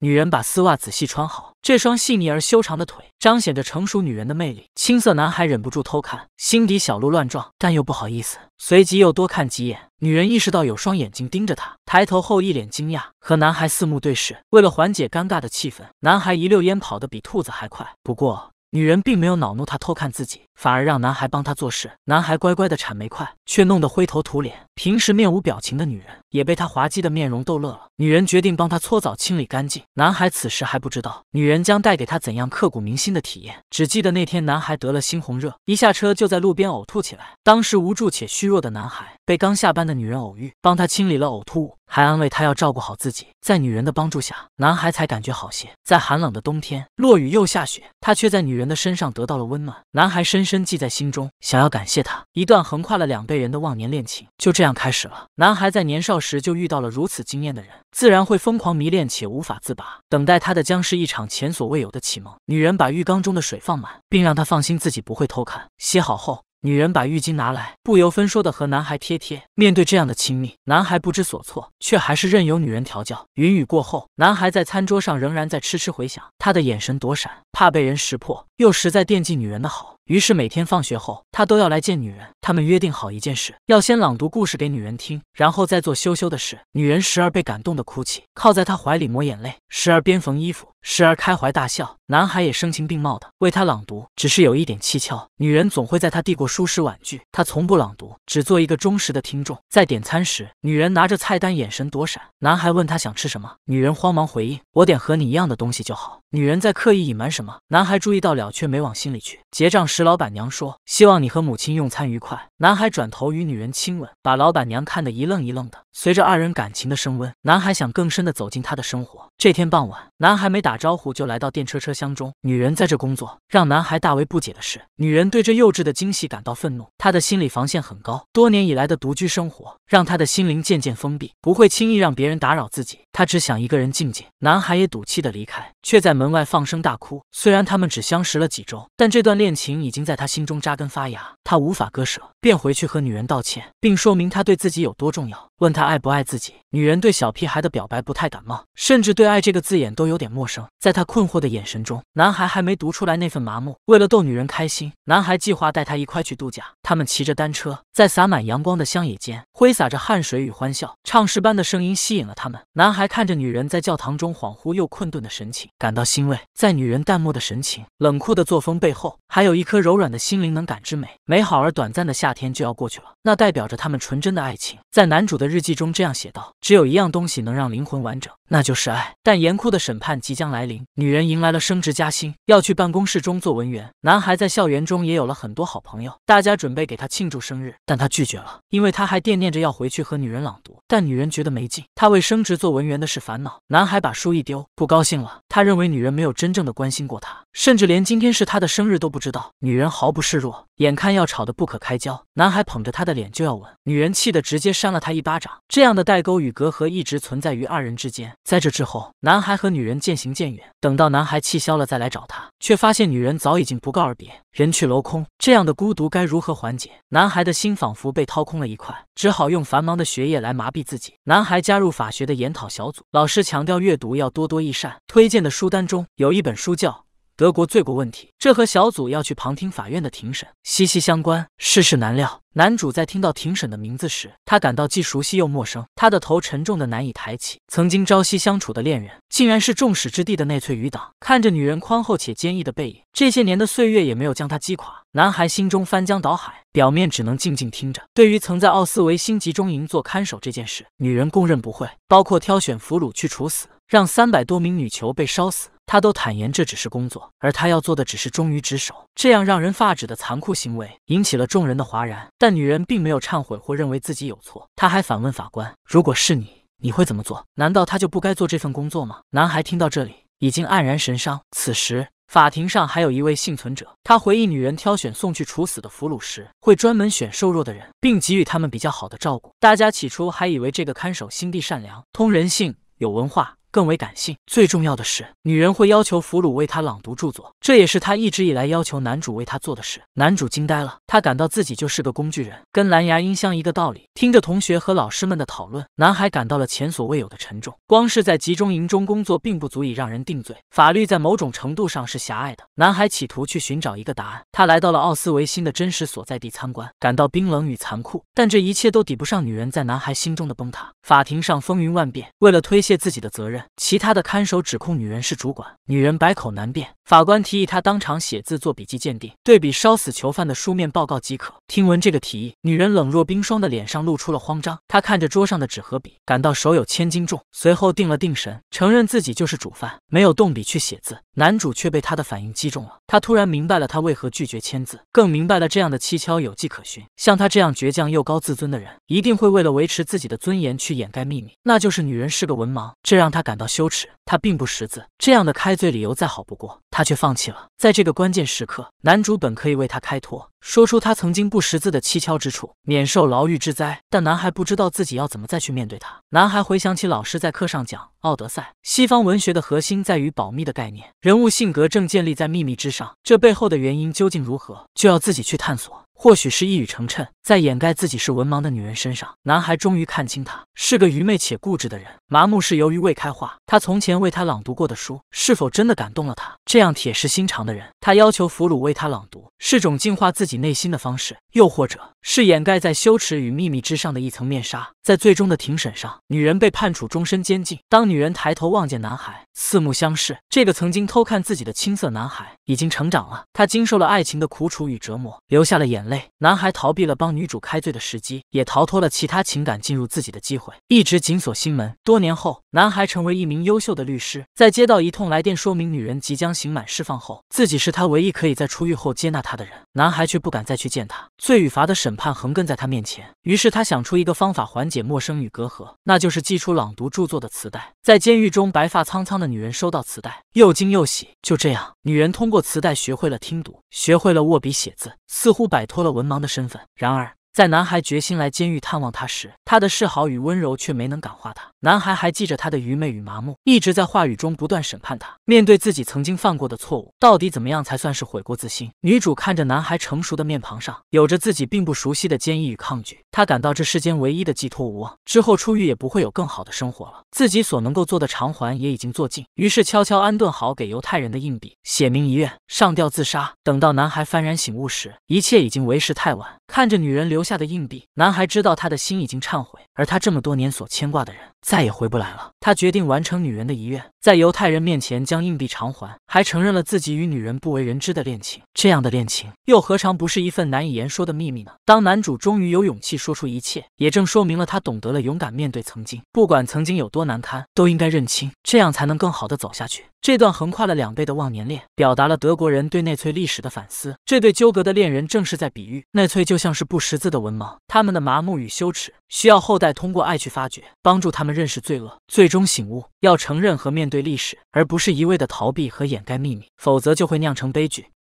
女人把丝袜仔细穿好，这双细腻而修长的腿彰显着成熟女人的魅力。青涩男孩忍不住偷看，心底小鹿乱撞，但又不好意思，随即又多看几眼。女人意识到有双眼睛盯着她，抬头后一脸惊讶，和男孩四目对视。为了缓解尴尬的气氛，男孩一溜烟跑得比兔子还快。不过，女人并没有恼怒他偷看自己，反而让男孩帮他做事。男孩乖乖的铲煤块，却弄得灰头土脸。平时面无表情的女人也被他滑稽的面容逗乐了。女人决定帮他搓澡，清理干净。男孩此时还不知道女人将带给他怎样刻骨铭心的体验，只记得那天男孩得了猩红热，一下车就在路边呕吐起来。当时无助且虚弱的男孩被刚下班的女人偶遇，帮他清理了呕吐物。还安慰他要照顾好自己，在女人的帮助下，男孩才感觉好些。在寒冷的冬天，落雨又下雪，他却在女人的身上得到了温暖。男孩深深记在心中，想要感谢她。一段横跨了两辈人的忘年恋情就这样开始了。男孩在年少时就遇到了如此惊艳的人，自然会疯狂迷恋且无法自拔。等待他的将是一场前所未有的启蒙。女人把浴缸中的水放满，并让他放心自己不会偷看。洗好后。女人把浴巾拿来，不由分说的和男孩贴贴。面对这样的亲密，男孩不知所措，却还是任由女人调教。云雨过后，男孩在餐桌上仍然在痴痴回想，他的眼神躲闪，怕被人识破。又实在惦记女人的好，于是每天放学后，他都要来见女人。他们约定好一件事，要先朗读故事给女人听，然后再做羞羞的事。女人时而被感动的哭泣，靠在他怀里抹眼泪；时而边缝衣服，时而开怀大笑。男孩也声情并茂的为她朗读，只是有一点蹊跷，女人总会在他递过书时婉拒，他从不朗读，只做一个忠实的听众。在点餐时，女人拿着菜单，眼神躲闪。男孩问他想吃什么，女人慌忙回应：“我点和你一样的东西就好。”女人在刻意隐瞒什么？男孩注意到了。却没往心里去。结账时，老板娘说：“希望你和母亲用餐愉快。”男孩转头与女人亲吻，把老板娘看得一愣一愣的。随着二人感情的升温，男孩想更深的走进她的生活。这天傍晚，男孩没打招呼就来到电车车厢中。女人在这工作，让男孩大为不解的是，女人对这幼稚的惊喜感到愤怒。她的心理防线很高，多年以来的独居生活让他的心灵渐渐封闭，不会轻易让别人打扰自己。他只想一个人静静。男孩也赌气的离开，却在门外放声大哭。虽然他们只相识。了几周，但这段恋情已经在他心中扎根发芽，他无法割舍。便回去和女人道歉，并说明他对自己有多重要，问他爱不爱自己。女人对小屁孩的表白不太感冒，甚至对“爱”这个字眼都有点陌生。在他困惑的眼神中，男孩还没读出来那份麻木。为了逗女人开心，男孩计划带她一块去度假。他们骑着单车，在洒满阳光的乡野间挥洒着汗水与欢笑，唱诗般的声音吸引了他们。男孩看着女人在教堂中恍惚又困顿的神情，感到欣慰。在女人淡漠的神情、冷酷的作风背后，还有一颗柔软的心灵，能感知美、美好而短暂的夏。天就要过去了，那代表着他们纯真的爱情。在男主的日记中这样写道：只有一样东西能让灵魂完整，那就是爱。但严酷的审判即将来临，女人迎来了升职加薪，要去办公室中做文员。男孩在校园中也有了很多好朋友，大家准备给他庆祝生日，但他拒绝了，因为他还惦念着要回去和女人朗读。但女人觉得没劲，她为升职做文员的事烦恼。男孩把书一丢，不高兴了，他认为女人没有真正的关心过他，甚至连今天是他的生日都不知道。女人毫不示弱，眼看要吵得不可开交。男孩捧着她的脸就要吻，女人气得直接扇了他一巴掌。这样的代沟与隔阂一直存在于二人之间。在这之后，男孩和女人渐行渐远。等到男孩气消了再来找她，却发现女人早已经不告而别，人去楼空。这样的孤独该如何缓解？男孩的心仿佛被掏空了一块，只好用繁忙的学业来麻痹自己。男孩加入法学的研讨小组，老师强调阅读要多多益善，推荐的书单中有一本书叫。德国罪过问题，这和小组要去旁听法院的庭审息息相关。世事难料，男主在听到庭审的名字时，他感到既熟悉又陌生。他的头沉重的难以抬起。曾经朝夕相处的恋人，竟然是众矢之的的内粹余党。看着女人宽厚且坚毅的背影，这些年的岁月也没有将她击垮。男孩心中翻江倒海，表面只能静静听着。对于曾在奥斯维辛集中营做看守这件事，女人供认不讳，包括挑选俘虏去处死，让三百多名女囚被烧死。他都坦言这只是工作，而他要做的只是忠于职守。这样让人发指的残酷行为引起了众人的哗然，但女人并没有忏悔或认为自己有错。她还反问法官：“如果是你，你会怎么做？难道他就不该做这份工作吗？”男孩听到这里已经黯然神伤。此时，法庭上还有一位幸存者，他回忆女人挑选送去处死的俘虏时，会专门选瘦弱的人，并给予他们比较好的照顾。大家起初还以为这个看守心地善良、通人性、有文化。更为感性，最重要的是，女人会要求俘虏为她朗读著作，这也是她一直以来要求男主为她做的事。男主惊呆了，他感到自己就是个工具人，跟蓝牙音箱一个道理。听着同学和老师们的讨论，男孩感到了前所未有的沉重。光是在集中营中工作，并不足以让人定罪，法律在某种程度上是狭隘的。男孩企图去寻找一个答案，他来到了奥斯维辛的真实所在地参观，感到冰冷与残酷，但这一切都抵不上女人在男孩心中的崩塌。法庭上风云万变，为了推卸自己的责任。其他的看守指控女人是主管，女人百口难辩。法官提议她当场写字做笔迹鉴定，对比烧死囚犯的书面报告即可。听闻这个提议，女人冷若冰霜的脸上露出了慌张。她看着桌上的纸和笔，感到手有千斤重。随后定了定神，承认自己就是主犯，没有动笔去写字。男主却被她的反应击中了，他突然明白了她为何拒绝签字，更明白了这样的蹊跷有迹可循。像他这样倔强又高自尊的人，一定会为了维持自己的尊严去掩盖秘密，那就是女人是个文盲。这让他感。感到羞耻，他并不识字，这样的开罪理由再好不过，他却放弃了。在这个关键时刻，男主本可以为他开脱。说出他曾经不识字的蹊跷之处，免受牢狱之灾。但男孩不知道自己要怎么再去面对他。男孩回想起老师在课上讲《奥德赛》，西方文学的核心在于保密的概念，人物性格正建立在秘密之上。这背后的原因究竟如何，就要自己去探索。或许是一语成谶，在掩盖自己是文盲的女人身上，男孩终于看清，她是个愚昧且固执的人。麻木是由于未开化。他从前为他朗读过的书，是否真的感动了他这样铁石心肠的人？他要求俘虏为他朗读，是种净化自己。内心的方式。又或者是掩盖在羞耻与秘密之上的一层面纱，在最终的庭审上，女人被判处终身监禁。当女人抬头望见男孩，四目相视，这个曾经偷看自己的青涩男孩已经成长了。他经受了爱情的苦楚与折磨，流下了眼泪。男孩逃避了帮女主开罪的时机，也逃脱了其他情感进入自己的机会，一直紧锁心门。多年后，男孩成为一名优秀的律师，在接到一通来电，说明女人即将刑满释放后，自己是他唯一可以在出狱后接纳他的人。男孩却不敢再去见他。罪与罚的审判横亘在他面前，于是他想出一个方法缓解陌生与隔阂，那就是寄出朗读著作的磁带。在监狱中，白发苍苍的女人收到磁带，又惊又喜。就这样，女人通过磁带学会了听读，学会了握笔写字，似乎摆脱了文盲的身份。然而，在男孩决心来监狱探望他时，他的示好与温柔却没能感化他。男孩还记着他的愚昧与麻木，一直在话语中不断审判他。面对自己曾经犯过的错误，到底怎么样才算是悔过自新？女主看着男孩成熟的面庞上，有着自己并不熟悉的坚毅与抗拒，她感到这世间唯一的寄托无望，之后出狱也不会有更好的生活了。自己所能够做的偿还也已经做尽，于是悄悄安顿好给犹太人的硬币，写明遗愿，上吊自杀。等到男孩幡然醒悟时，一切已经为时太晚。看着女人留。下的硬币，男孩知道他的心已经忏悔，而他这么多年所牵挂的人。再也回不来了。他决定完成女人的遗愿，在犹太人面前将硬币偿还，还承认了自己与女人不为人知的恋情。这样的恋情又何尝不是一份难以言说的秘密呢？当男主终于有勇气说出一切，也正说明了他懂得了勇敢面对曾经，不管曾经有多难堪，都应该认清，这样才能更好的走下去。这段横跨了两倍的忘年恋，表达了德国人对纳粹历史的反思。这对纠葛的恋人，正是在比喻纳粹就像是不识字的文盲，他们的麻木与羞耻，需要后代通过爱去发掘，帮助他们。认识罪恶，最终醒悟，要承认和面对历史，而不是一味的逃避和掩盖秘密，否则就会酿成悲剧。